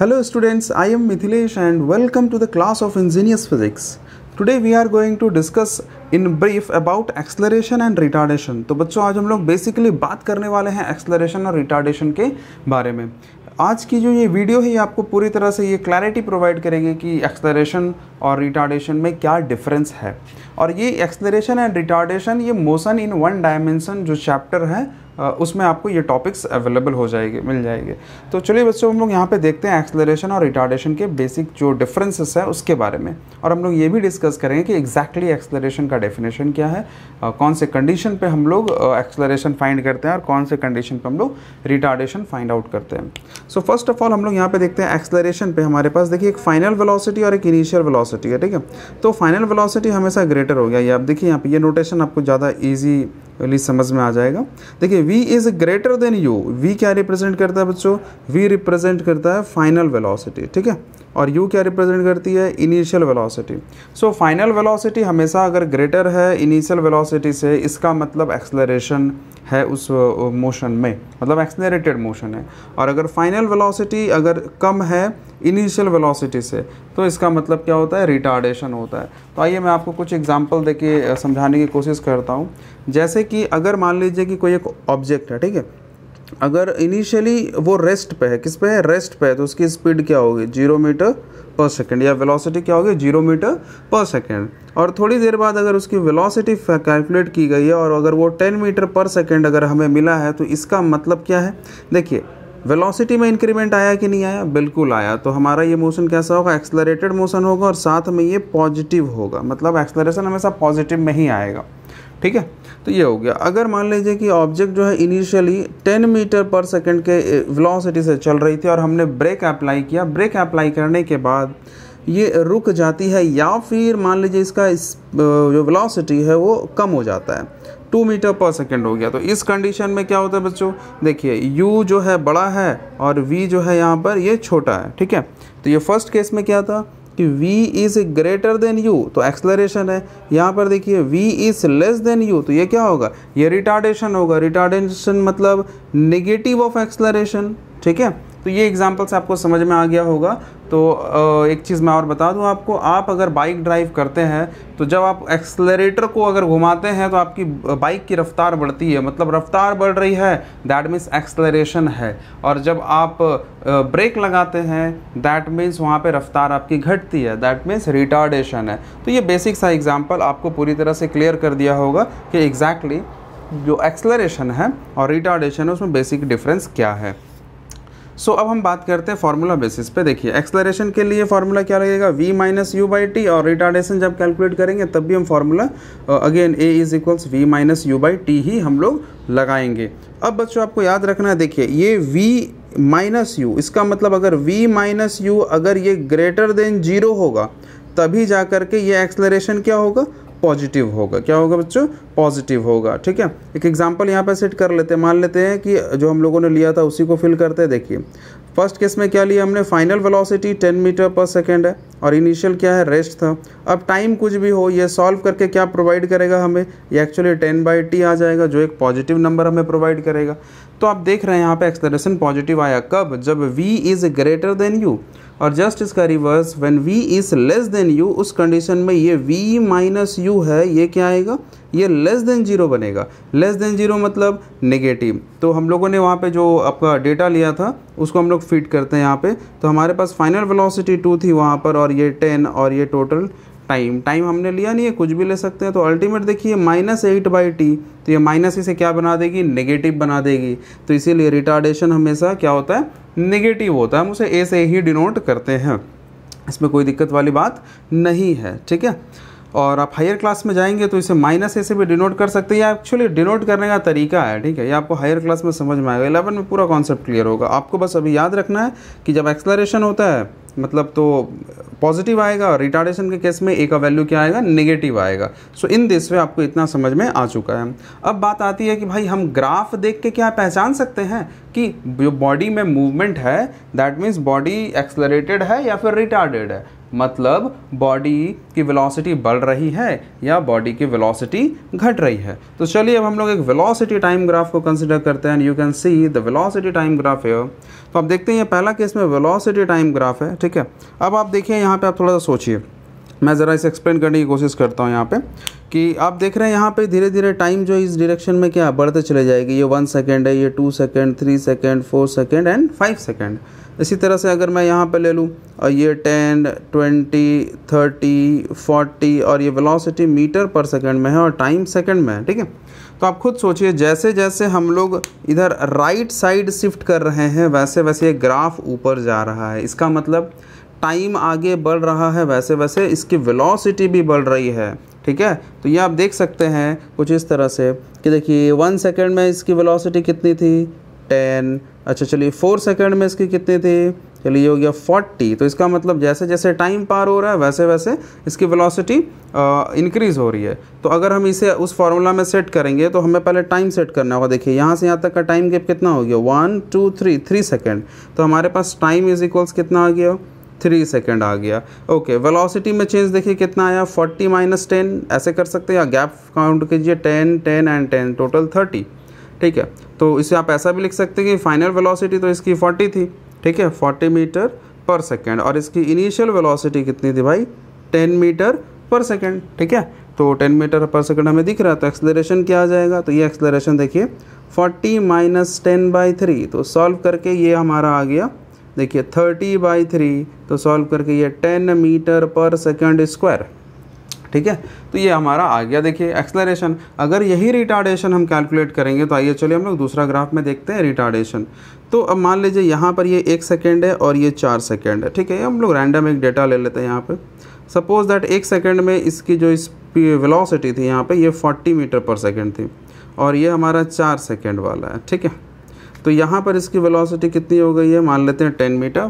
Hello students I am Mithilesh and welcome to the class of engineers physics today we are going to discuss in brief about acceleration and retardation तो बच्चों आज हम लोग basically बात करने वाले हैं एक्सलरेशन और रिटार्डेशन के बारे में आज की जो ये वीडियो है ये आपको पूरी तरह से ये क्लैरिटी प्रोवाइड करेंगे कि एक्सलरेशन और रिटार्डेशन में क्या डिफरेंस है और ये एक्सलेशन एंड रिटार्डेशन ये मोशन इन वन डायमेंशन जो चैप्टर है उसमें आपको ये टॉपिक्स अवेलेबल हो जाएंगे मिल जाएंगे तो चलिए बच्चों हम लोग यहाँ पे देखते हैं एक्सलेशन और रिटार्डेशन के बेसिक जो डिफरेंसेस है उसके बारे में और हम लोग ये भी डिस्कस करेंगे कि एक्जैक्टली exactly एक्सलेशन का डेफिनेशन क्या है कौन से कंडीशन पे हम लोग एक्सलेशन फाइंड करते हैं और कौन से कंडीशन पर हम लोग रिटार्डेशन फाइंड आउट करते हैं सो फर्स्ट ऑफ ऑल हम लोग यहाँ पे देखते हैं एक्सलरेशन पर हमारे पास देखिए एक फाइनल वेलोसिटी और एक इनिशियल वेलोसिटी है ठीक है तो फाइनल वेलोसिटी हमेशा ग्रेटर बेटर हो गया ये आप देखिए यहाँ पे ये नोटेशन आपको ज़्यादा ईजीली समझ में आ जाएगा देखिए V is greater than U V क्या रिप्रेजेंट करता है बच्चों v रिप्रेजेंट करता है फाइनल वेलोसिटी ठीक है और u क्या रिप्रेजेंट करती है initial velocity so final velocity हमेशा अगर ग्रेटर है इनिशियल वेलोसिटी से इसका मतलब एक्सलरेशन है उस मोशन में मतलब एक्सलरेटेड मोशन है और अगर फाइनल वेलोसिटी अगर कम है इनिशियल वेलोसिटी से तो इसका मतलब क्या होता है रिटार्डेशन होता है तो आइए मैं आपको कुछ एग्जांपल देके समझाने की कोशिश करता हूँ जैसे कि अगर मान लीजिए कि कोई एक ऑब्जेक्ट है ठीक है अगर इनिशियली वो रेस्ट पे है किस पे है रेस्ट पे है तो उसकी स्पीड क्या होगी जीरो मीटर पर सेकेंड या वेलोसिटी क्या होगी जीरो मीटर पर सेकेंड और थोड़ी देर बाद अगर उसकी वेलोसिटी कैलकुलेट की गई है और अगर वो टेन मीटर पर सेकेंड अगर हमें मिला है तो इसका मतलब क्या है देखिए वेलोसिटी में इंक्रीमेंट आया कि नहीं आया बिल्कुल आया तो हमारा ये मोशन कैसा होगा एक्सलरेटेड मोशन होगा और साथ में ये पॉजिटिव होगा मतलब एक्सलरेशन हमेशा पॉजिटिव में ही आएगा ठीक है तो ये हो गया अगर मान लीजिए कि ऑब्जेक्ट जो है इनिशियली 10 मीटर पर सेकंड के वेलोसिटी से चल रही थी और हमने ब्रेक अप्लाई किया ब्रेक अप्लाई करने के बाद ये रुक जाती है या फिर मान लीजिए इसका इस जो वेलोसिटी है वो कम हो जाता है टू मीटर पर सेकेंड हो गया तो इस कंडीशन में क्या होता है बच्चों देखिए u जो है बड़ा है और v जो है यहाँ पर ये छोटा है ठीक है तो ये फर्स्ट केस में क्या था कि v is greater than u तो एक्सलरेशन है यहाँ पर देखिए v is less than u तो ये क्या होगा ये रिटार्डेशन होगा रिटार्डेशन मतलब नेगेटिव ऑफ एक्सलरेशन ठीक है तो ये एग्ज़ाम्पल्स आपको समझ में आ गया होगा तो एक चीज़ मैं और बता दूं आपको आप अगर बाइक ड्राइव करते हैं तो जब आप एक्सलरेटर को अगर घुमाते हैं तो आपकी बाइक की रफ़्तार बढ़ती है मतलब रफ़्तार बढ़ रही है दैट मीन्स एक्सलरेशन है और जब आप ब्रेक लगाते हैं दैट मीन्स वहाँ पे रफ़्तार आपकी घटती है दैट मीन्स रिटार्डेशन है तो ये बेसिक सा एग्ज़ाम्पल आपको पूरी तरह से क्लियर कर दिया होगा कि एग्जैक्टली exactly जो एक्सलरेशन है और रिटार्डेशन है उसमें बेसिक डिफरेंस क्या है सो अब हम बात करते हैं फार्मूला बेसिस पे देखिए एक्सलरेशन के लिए फार्मूला क्या लगेगा V minus U by T और रिटार्डेशन जब कैलकुलेट करेंगे तब भी हम formula again A is equals V minus U by T ही हम लोग लगाएंगे अब बच्चों आपको याद रखना है देखिए ये वी माइनस यू इसका मतलब अगर v माइनस यू अगर ये ग्रेटर देन जीरो होगा तभी जा करके ये एक्सलरेशन क्या होगा पॉजिटिव होगा क्या होगा बच्चों पॉजिटिव होगा ठीक है एक एग्जाम्पल यहाँ पर सेट कर लेते हैं मान लेते हैं कि जो हम लोगों ने लिया था उसी को फिल करते हैं देखिए फर्स्ट केस में क्या लिया हमने final velocity 10 metre per second है और इनिशियल क्या है रेस्ट था अब टाइम कुछ भी हो ये सॉल्व करके क्या प्रोवाइड करेगा हमें ये एक्चुअली 10 बाई टी आ जाएगा जो एक पॉजिटिव नंबर हमें प्रोवाइड करेगा तो आप देख रहे हैं यहाँ पे एक्सलेशन पॉजिटिव आया कब जब v is greater than u और जस्ट इसका reverse when v is less than u उस कंडीशन में ये v माइनस यू है ये क्या आएगा ये लेस देन जीरो बनेगा लेस देन जीरो मतलब नेगेटिव तो हम लोगों ने वहाँ पे जो आपका डेटा लिया था उसको हम लोग फिट करते हैं यहाँ पे तो हमारे पास फाइनल वेलोसिटी टू थी वहाँ पर और ये टेन और ये टोटल टाइम टाइम हमने लिया नहीं है कुछ भी ले सकते हैं तो अल्टीमेट देखिए माइनस एट बाई टी तो ये माइनस इसे क्या बना देगी नेगेटिव बना देगी तो इसीलिए रिटार्डेशन हमेशा क्या होता है नेगेटिव होता है हम उसे ए से ही डिनोट करते हैं इसमें कोई दिक्कत वाली बात नहीं है ठीक है और आप हायर क्लास में जाएंगे तो इसे माइनस ए से भी डिनोट कर सकते हैं या एक्चुअली डिनोट करने का तरीका है ठीक है ये आपको हायर क्लास में समझ में आएगा इलेवन में पूरा कॉन्सेप्ट क्लियर होगा आपको बस अभी याद रखना है कि जब एक्सलरेशन होता है मतलब तो पॉजिटिव आएगा रिटार्डेशन के केस में ए का वैल्यू क्या आएगा नेगेटिव आएगा सो इन दिस वे आपको इतना समझ में आ चुका है अब बात आती है कि भाई हम ग्राफ देख के क्या पहचान सकते हैं कि जो बॉडी में मूवमेंट है दैट मीन्स बॉडी एक्सलरेटेड है या फिर रिटार्डेड है मतलब बॉडी की वेलोसिटी बढ़ रही है या बॉडी की वेलोसिटी घट रही है तो चलिए अब हम लोग एक वेलोसिटी टाइम ग्राफ को कंसिडर करते हैं you can see the velocity time graph है तो आप देखते हैं पहला केस में वेलोसिटी टाइम ग्राफ है ठीक है अब आप देखिए यहाँ पे आप थोड़ा सा सोचिए मैं ज़रा इसे एक्सप्लेन करने की कोशिश करता हूँ यहाँ पे कि आप देख रहे हैं यहाँ पे धीरे धीरे टाइम जो इस डिरेक्शन में क्या बढ़ते चले जाएगी ये वन सेकेंड है ये two second three second four second and five second इसी तरह से अगर मैं यहाँ पर ले लूँ और ये टेन ट्वेंटी थर्टी फोर्टी और ये वेलोसिटी मीटर पर सेकंड में है और टाइम सेकंड में है ठीक है तो आप खुद सोचिए जैसे जैसे हम लोग इधर राइट साइड शिफ्ट कर रहे हैं वैसे वैसे ये ग्राफ ऊपर जा रहा है इसका मतलब टाइम आगे बढ़ रहा है वैसे वैसे इसकी वेलोसिटी भी बढ़ रही है ठीक है तो ये आप देख सकते हैं कुछ इस तरह से कि देखिए वन सेकेंड में इसकी वेलोसिटी कितनी थी टेन अच्छा चलिए फोर सेकेंड में इसके कितने थे चलिए ये हो गया फोर्टी तो इसका मतलब जैसे जैसे टाइम पार हो रहा है वैसे वैसे इसकी वेलोसिटी इंक्रीज़ हो रही है तो अगर हम इसे उस फार्मूला में सेट करेंगे तो हमें पहले टाइम सेट करना होगा देखिए यहाँ से यहाँ तक का टाइम गैप कितना हो गया one two three three second तो हमारे पास टाइम इज इक्वल्स कितना आ गया थ्री सेकेंड आ गया ओके वेलोसिटी में चेंज देखिए कितना आया फोर्टी माइनस टेन ऐसे कर सकते हैं या गैप काउंट कीजिए ten ten and ten total thirty ठीक है तो इसे आप ऐसा भी लिख सकते हैं कि फाइनल वेलोसिटी तो इसकी 40 थी ठीक है 40 मीटर पर सेकेंड और इसकी इनिशियल वेलोसिटी कितनी थी भाई 10 मीटर पर सेकेंड ठीक है तो 10 मीटर पर सेकेंड हमें दिख रहा है तो एक्सलरेशन क्या आ जाएगा तो ये एक्सलरेशन देखिए 40 माइनस टेन बाई थ्री तो सॉल्व करके ये हमारा आ गया देखिए 30 बाई थ्री तो सॉल्व करके ये 10 मीटर पर सेकेंड स्क्वायर ठीक है तो ये हमारा आ गया देखिए एक्सलरेशन अगर यही रिटार्डेशन हम कैलकुलेट करेंगे तो आइए चलिए हम लोग दूसरा ग्राफ में देखते हैं रिटार्डेशन तो अब मान लीजिए यहाँ पर ये एक सेकेंड है और ये चार सेकेंड है ठीक है हम लोग रैंडम एक डेटा ले लेते हैं यहाँ पर सपोज़ दैट एक सेकेंड में इसकी जो इस वेलोसिटी थी यहाँ पे ये 40 मीटर पर सेकेंड थी और ये हमारा चार सेकेंड वाला है ठीक है तो यहाँ पर इसकी वेलोसिटी कितनी हो गई है मान लेते हैं 10 मीटर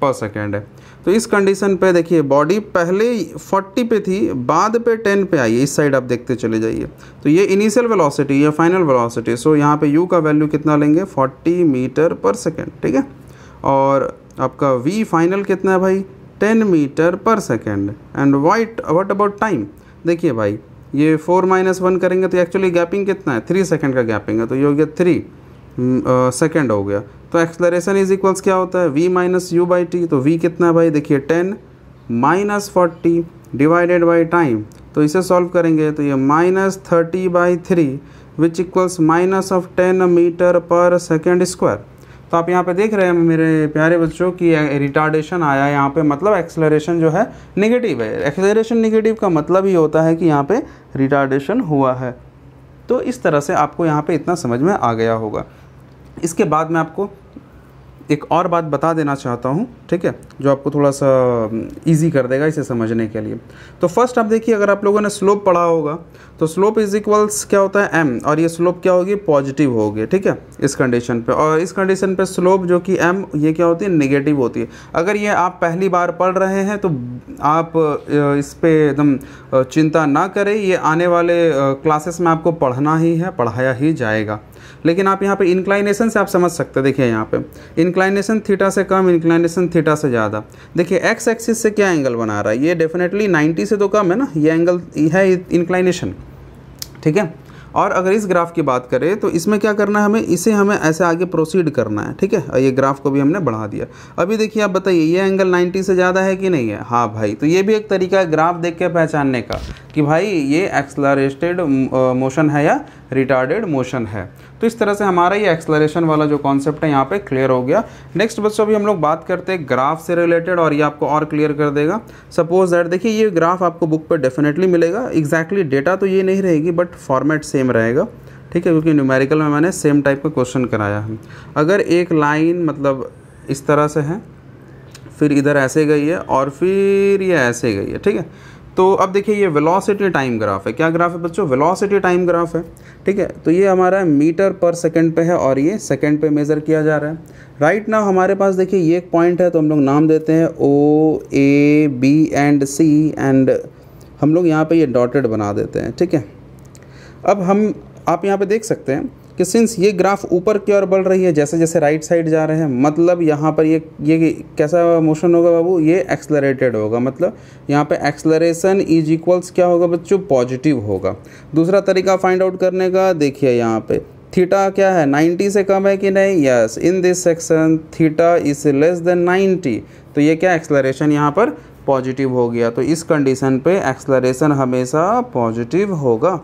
पर सेकेंड है तो इस कंडीशन पे देखिए बॉडी पहले 40 पे थी बाद पे 10 पे आई है इस साइड आप देखते चले जाइए तो ये इनिशियल वेलोसिटी या फाइनल वेलोसिटी सो यहाँ पे यू का वैल्यू कितना लेंगे 40 मीटर पर सेकेंड ठीक है और आपका वी फाइनल कितना है भाई 10 metre per second and wait what about time देखिए भाई ये फोर माइनस वन करेंगे तो एक्चुअली गैपिंग कितना है थ्री सेकेंड का गैपिंग है तो ये हो गया थ्री हम्म, सेकेंड हो गया तो एक्सलरेशन इज इक्वल्स क्या होता है V minus U by T तो वी कितना है भाई देखिए ten minus forty divided by time तो इसे सॉल्व करेंगे तो ये minus thirty by three which equals minus of ten metre per second square तो आप यहाँ पे देख रहे हैं मेरे प्यारे बच्चों कि रिटार्डेशन आया यहाँ पे मतलब एक्सलरेशन जो है निगेटिव है एक्सलरेशन नेगेटिव का मतलब ही होता है कि यहाँ पे रिटार्डेशन हुआ है तो इस तरह से आपको यहाँ पे इतना समझ में आ गया होगा इसके बाद मैं आपको एक और बात बता देना चाहता हूँ ठीक है जो आपको थोड़ा सा इजी कर देगा इसे समझने के लिए तो फर्स्ट आप देखिए अगर आप लोगों ने स्लोप पढ़ा होगा तो स्लोप इज इक्वल्स क्या होता है एम और ये स्लोप क्या होगी पॉजिटिव होगी ठीक है इस कंडीशन पे और इस कंडीशन पे स्लोप जो कि एम ये क्या होती है निगेटिव होती है अगर ये आप पहली बार पढ़ रहे हैं तो आप इस पर एकदम चिंता ना करें ये आने वाले क्लासेस में आपको पढ़ना ही है पढ़ाया ही जाएगा लेकिन आप यहाँ पे इंक्लाइनेशन से आप समझ सकते हैं देखिए यहाँ पे इंक्लाइनेशन थीटा से कम इंक्लाइनेशन थीटा से ज़्यादा देखिए एक्स एक्सिस से क्या एंगल बना रहा है ये डेफिनेटली नाइन्टी से तो कम है ना ये एंगल है इंक्लाइनेशन ठीक है और अगर इस ग्राफ की बात करें तो इसमें क्या करना है हमें इसे हमें ऐसे आगे प्रोसीड करना है ठीक है और ये ग्राफ को भी हमने बढ़ा दिया अभी देखिए आप बताइए ये एंगल 90 से ज़्यादा है कि नहीं है हाँ भाई तो ये भी एक तरीका है ग्राफ देख के पहचानने का कि भाई ये एक्सलरेस्टेड मोशन है या रिटार्डेड मोशन है तो इस तरह से हमारा ये एक्सलरेशन वाला जो कॉन्सेप्ट है यहाँ पे क्लियर हो गया नेक्स्ट बच्चों अभी हम लोग बात करते हैं ग्राफ से रिलेटेड और ये आपको और क्लियर कर देगा सपोज दैट देखिए ये ग्राफ आपको बुक पर डेफिनेटली मिलेगा एग्जैक्टली exactly डेटा तो ये नहीं रहेगी बट फॉर्मेट से सेम रहेगा ठीक है क्योंकि न्यूमेरिकल में मैंने सेम टाइप का क्वेश्चन कराया है अगर एक लाइन मतलब इस तरह से है फिर इधर ऐसे गई है और फिर ये ऐसे गई है ठीक है तो अब देखिए ये वेलोसिटी टाइम ग्राफ है क्या ग्राफ है बच्चों वेलोसिटी टाइम ग्राफ है ठीक है तो ये हमारा मीटर पर सेकंड पे है और ये सेकंड पे मेज़र किया जा रहा है राइट right नाउ हमारे पास देखिए ये एक पॉइंट है तो हम लोग नाम देते हैं O A B and C and हम लोग यहाँ पे ये डॉटेड बना देते हैं ठीक है अब हम आप यहाँ पे देख सकते हैं कि सिंस ये ग्राफ ऊपर की ओर बढ़ रही है जैसे जैसे राइट साइड जा रहे हैं मतलब यहाँ पर ये ये कैसा मोशन होगा बाबू ये एक्सलरेटेड होगा मतलब यहाँ पे एक्सलरेशन इज इक्वल्स क्या होगा बच्चों पॉजिटिव होगा दूसरा तरीका फाइंड आउट करने का देखिए यहाँ पे थीटा क्या है 90 से कम है कि नहीं yes in this section theta is less than 90 तो ये क्या एक्सलरेशन यहाँ पर पॉजिटिव हो गया तो इस कंडीशन पे एक्सलरेशन हमेशा पॉजिटिव होगा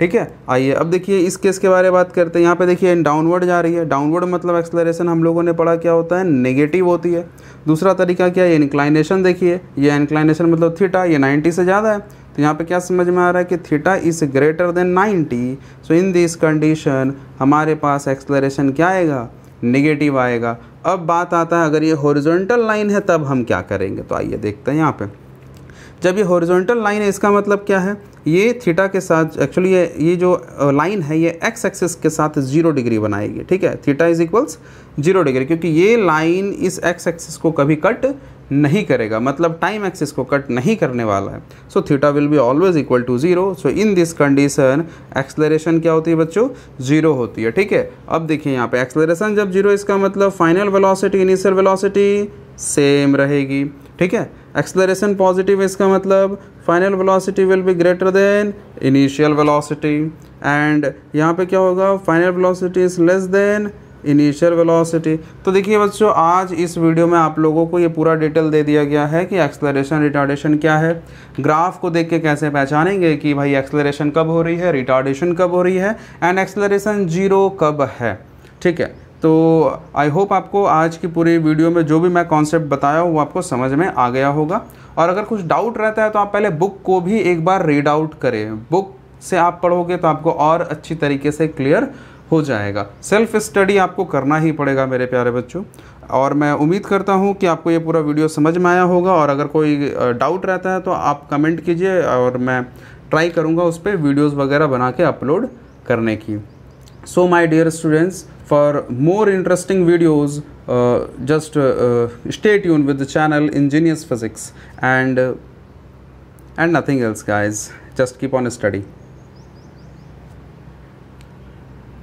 ठीक है आइए अब देखिए इस केस के बारे में बात करते हैं यहाँ पे देखिए डाउनवर्ड जा रही है डाउनवर्ड मतलब एक्सलरेशन हम लोगों ने पढ़ा क्या होता है नेगेटिव होती है दूसरा तरीका क्या है इंक्लाइनेशन देखिए ये इंक्लाइनेशन मतलब थीटा ये 90 से ज़्यादा है तो यहाँ पे क्या समझ में आ रहा है कि theta is greater than ninety so in this condition हमारे पास एक्सलरेशन क्या आएगा निगेटिव आएगा अब बात आता है अगर ये हॉरिजोनटल लाइन है तब हम क्या करेंगे तो आइए देखते हैं यहाँ पर जब ये हॉरिजॉन्टल लाइन है इसका मतलब क्या है ये थीटा के साथ एक्चुअली ये ये जो लाइन है ये एक्स एक्सिस के साथ जीरो डिग्री बनाएगी ठीक है theta is equals zero degree क्योंकि ये लाइन इस एक्स एक्सिस को कभी कट नहीं करेगा मतलब टाइम एक्सिस को कट नहीं करने वाला है so theta will be always equal to zero so in this condition acceleration क्या होती है बच्चों जीरो होती है ठीक है अब देखिए यहाँ पे एक्सलरेशन जब जीरो इसका मतलब final velocity initial velocity same रहेगी ठीक है एक्सलरेशन पॉजिटिव इसका मतलब final velocity will be greater than initial velocity and यहाँ पे क्या होगा final velocity is less than initial velocity तो देखिए बच्चों आज इस वीडियो में आप लोगों को ये पूरा डिटेल दे दिया गया है कि एक्सलरेशन रिटार्डेशन क्या है ग्राफ को देख के कैसे पहचानेंगे कि भाई एक्सलरेशन कब हो रही है रिटार्डेशन कब हो रही है एंड एक्सलरेशन जीरो कब है ठीक है तो आई होप आपको आज की पूरी वीडियो में जो भी मैं कॉन्सेप्ट बताया हूँ वो आपको समझ में आ गया होगा और अगर कुछ डाउट रहता है तो आप पहले बुक को भी एक बार रीड आउट करें बुक से आप पढ़ोगे तो आपको और अच्छी तरीके से क्लियर हो जाएगा सेल्फ स्टडी आपको करना ही पड़ेगा मेरे प्यारे बच्चों और मैं उम्मीद करता हूँ कि आपको ये पूरा वीडियो समझ में आया होगा और अगर कोई डाउट रहता है तो आप कमेंट कीजिए और मैं ट्राई करूँगा उस पर वीडियोज़ वगैरह बना के अपलोड करने की so my dear students for more interesting videos uh, just uh, uh stay tuned with the channel ingenious physics and uh, and nothing else guys just keep on studying.